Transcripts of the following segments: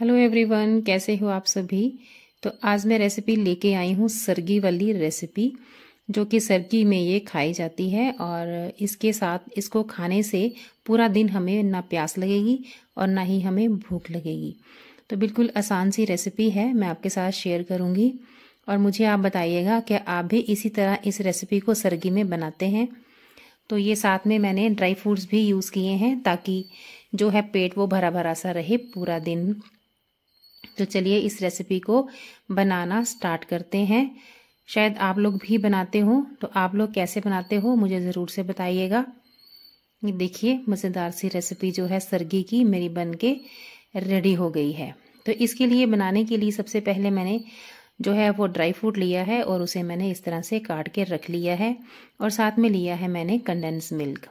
hello everyone कैसे हो आप सभी तो आज मैं रेसिपी लेके आई हूँ सरगी वाली रेसिपी जो कि सरगी में ये खाई जाती है और इसके साथ इसको खाने से पूरा दिन हमें ना प्यास लगेगी और ना ही हमें भूख लगेगी तो बिल्कुल आसान सी रेसिपी है मैं आपके साथ शेयर करूँगी और मुझे आप बताइएगा कि आप भी इसी तरह इस रेसिपी को सरगी में बनाते हैं तो ये साथ में मैंने ड्राई फ्रूट्स भी यूज़ किए हैं ताकि जो है पेट वो भरा भरा सा रहे पूरा दिन तो चलिए इस रेसिपी को बनाना स्टार्ट करते हैं शायद आप लोग भी बनाते हो तो आप लोग कैसे बनाते हो मुझे ज़रूर से बताइएगा ये देखिए मज़ेदार सी रेसिपी जो है सरगी की मेरी बन के रेडी हो गई है तो इसके लिए बनाने के लिए सबसे पहले मैंने जो है वो ड्राई फ्रूट लिया है और उसे मैंने इस तरह से काट के रख लिया है और साथ में लिया है मैंने कंडेंस मिल्क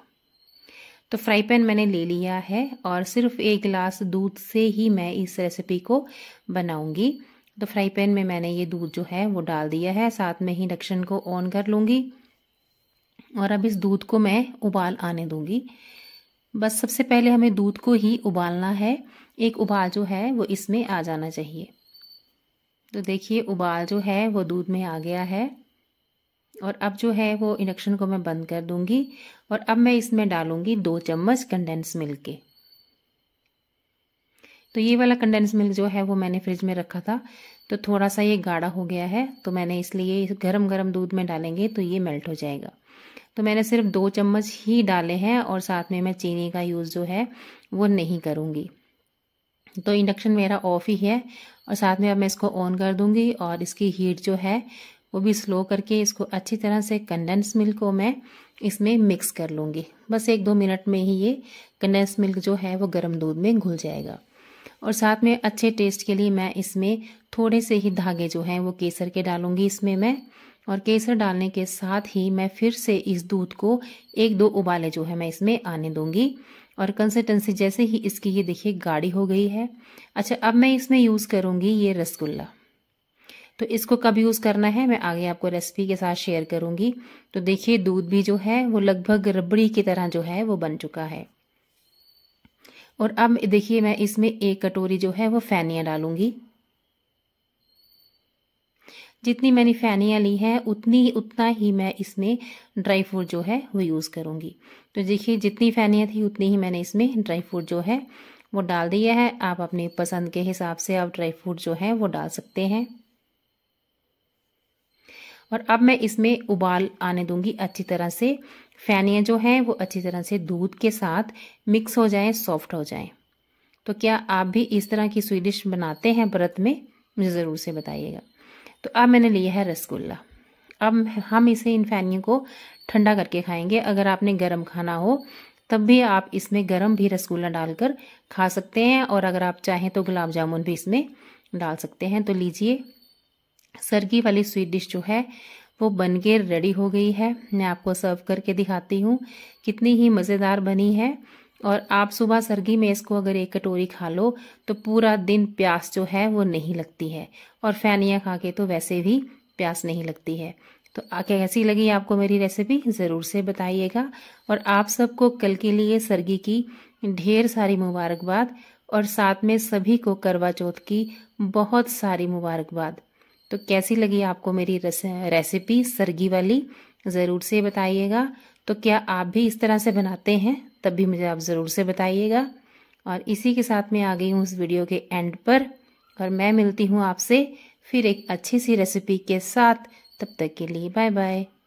तो फ्राई पैन मैंने ले लिया है और सिर्फ एक गिलास दूध से ही मैं इस रेसिपी को बनाऊंगी तो फ्राई पैन में मैंने ये दूध जो है वो डाल दिया है साथ में ही इंडक्शन को ऑन कर लूँगी और अब इस दूध को मैं उबाल आने दूँगी बस सबसे पहले हमें दूध को ही उबालना है एक उबाल जो है वो इसमें आ जाना चाहिए तो देखिए उबाल जो है वो दूध में आ गया है और अब जो है वो इंडक्शन को मैं बंद कर दूंगी और अब मैं इसमें डालूंगी दो चम्मच कंडेंस मिल्क के तो ये वाला कंडेंस मिल्क जो है वो मैंने फ्रिज में रखा था तो थोड़ा सा ये गाढ़ा हो गया है तो मैंने इसलिए गरम गरम दूध में डालेंगे तो ये मेल्ट हो जाएगा तो मैंने सिर्फ दो चम्मच ही डाले हैं और साथ में मैं चीनी का यूज़ जो है वो नहीं करूँगी तो इंडक्शन मेरा ऑफ ही है और साथ में अब मैं इसको ऑन कर दूँगी और इसकी हीट जो है वो भी स्लो करके इसको अच्छी तरह से कंडेंस मिल्क को मैं इसमें मिक्स कर लूँगी बस एक दो मिनट में ही ये कंडेंस मिल्क जो है वो गर्म दूध में घुल जाएगा और साथ में अच्छे टेस्ट के लिए मैं इसमें थोड़े से ही धागे जो हैं वो केसर के डालूंगी इसमें मैं और केसर डालने के साथ ही मैं फिर से इस दूध को एक दो उबाले जो है मैं इसमें आने दूंगी और कंसिस्टेंसी जैसे ही इसकी ये देखिए गाढ़ी हो गई है अच्छा अब मैं इसमें यूज़ करूँगी ये रसगुल्ला तो इसको कब यूज़ करना है मैं आगे आपको रेसिपी के साथ शेयर करूँगी तो देखिए दूध भी जो है वो लगभग रबड़ी की तरह जो है वो बन चुका है और अब देखिए मैं इसमें एक कटोरी जो है वो फैनियाँ डालूँगी जितनी मैंने फैनियाँ ली हैं उतनी उतना ही मैं इसमें ड्राई फ्रूट जो है वो यूज़ करूँगी तो देखिए जितनी फैनियाँ थी उतनी ही मैंने इसमें ड्राई फ्रूट जो है वो डाल दिया है आप अपनी पसंद के हिसाब से आप ड्राई फ्रूट जो है वो डाल सकते हैं और अब मैं इसमें उबाल आने दूंगी अच्छी तरह से फैनियाँ जो हैं वो अच्छी तरह से दूध के साथ मिक्स हो जाएं सॉफ्ट हो जाएं तो क्या आप भी इस तरह की स्वीट डिश बनाते हैं व्रत में मुझे ज़रूर से बताइएगा तो अब मैंने लिया है रसगुल्ला अब हम इसे इन फैनियों को ठंडा करके खाएंगे अगर आपने गर्म खाना हो तब भी आप इसमें गर्म भी रसगुल्ला डालकर खा सकते हैं और अगर आप चाहें तो गुलाब जामुन भी इसमें डाल सकते हैं तो लीजिए सरगी वाली स्वीट डिश जो है वो बन के रेडी हो गई है मैं आपको सर्व करके दिखाती हूँ कितनी ही मज़ेदार बनी है और आप सुबह सर्गी में इसको अगर एक कटोरी खा लो तो पूरा दिन प्यास जो है वो नहीं लगती है और फैनिया खा के तो वैसे भी प्यास नहीं लगती है तो कैसी लगी आपको मेरी रेसिपी ज़रूर से बताइएगा और आप सबको कल के लिए सर्गी की ढेर सारी मुबारकबाद और साथ में सभी को करवा चौथ की बहुत सारी मुबारकबाद तो कैसी लगी आपको मेरी रेसिपी सरगी वाली ज़रूर से बताइएगा तो क्या आप भी इस तरह से बनाते हैं तब भी मुझे आप ज़रूर से बताइएगा और इसी के साथ मैं आ गई हूँ इस वीडियो के एंड पर और मैं मिलती हूँ आपसे फिर एक अच्छी सी रेसिपी के साथ तब तक के लिए बाय बाय